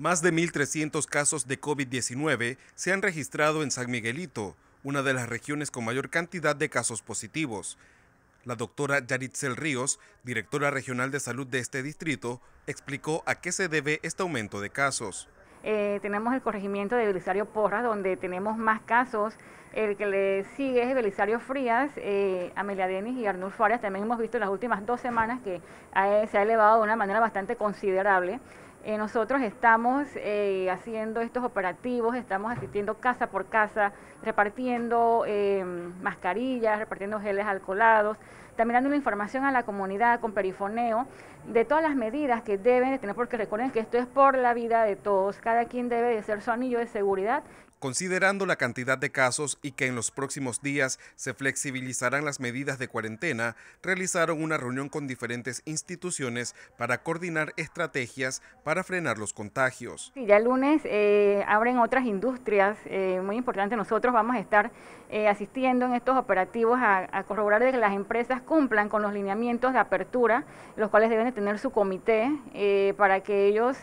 Más de 1.300 casos de COVID-19 se han registrado en San Miguelito, una de las regiones con mayor cantidad de casos positivos. La doctora Yaritzel Ríos, directora regional de salud de este distrito, explicó a qué se debe este aumento de casos. Eh, tenemos el corregimiento de Belisario Porras, donde tenemos más casos. El que le sigue es Belisario Frías, eh, Amelia Denis y Arnul Arias. También hemos visto en las últimas dos semanas que se ha elevado de una manera bastante considerable. Eh, nosotros estamos eh, haciendo estos operativos, estamos asistiendo casa por casa, repartiendo eh, mascarillas, repartiendo geles alcoholados, también dando información a la comunidad con perifoneo de todas las medidas que deben de tener, porque recuerden que esto es por la vida de todos, cada quien debe de ser su anillo de seguridad Considerando la cantidad de casos y que en los próximos días se flexibilizarán las medidas de cuarentena, realizaron una reunión con diferentes instituciones para coordinar estrategias para frenar los contagios. ya el lunes eh, abren otras industrias, eh, muy importante, nosotros vamos a estar eh, asistiendo en estos operativos a, corroborar que las empresas cumplan con los lineamientos de apertura, los cuales deben tener su comité para que ellos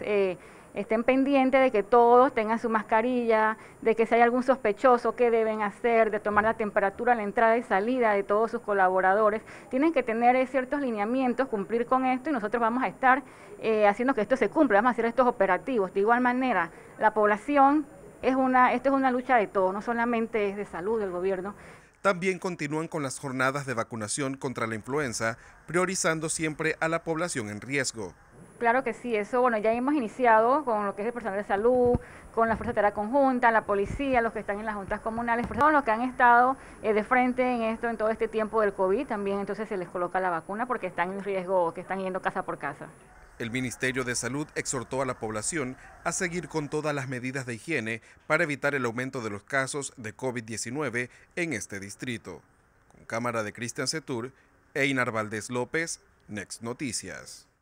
estén pendientes de que todos tengan su mascarilla, de que si hay algún sospechoso, qué deben hacer, de tomar la temperatura a la entrada y salida de todos sus colaboradores. Tienen que tener eh, ciertos lineamientos, cumplir con esto y nosotros vamos a estar eh, haciendo que esto se cumpla, vamos a hacer estos operativos. De igual manera, la población es una, esto es una lucha de todos, no solamente es de salud del gobierno. También continúan con las jornadas de vacunación contra la influenza, priorizando siempre a la población en riesgo. Claro que sí, eso, bueno, ya hemos iniciado con lo que es el personal de salud, con la Fuerza la Conjunta, la policía, los que están en las juntas comunales, pues, son los que han estado eh, de frente en esto, en todo este tiempo del COVID, también entonces se les coloca la vacuna porque están en riesgo, que están yendo casa por casa. El Ministerio de Salud exhortó a la población a seguir con todas las medidas de higiene para evitar el aumento de los casos de COVID-19 en este distrito. Con cámara de Cristian Setur, Einar Valdés López, Next Noticias.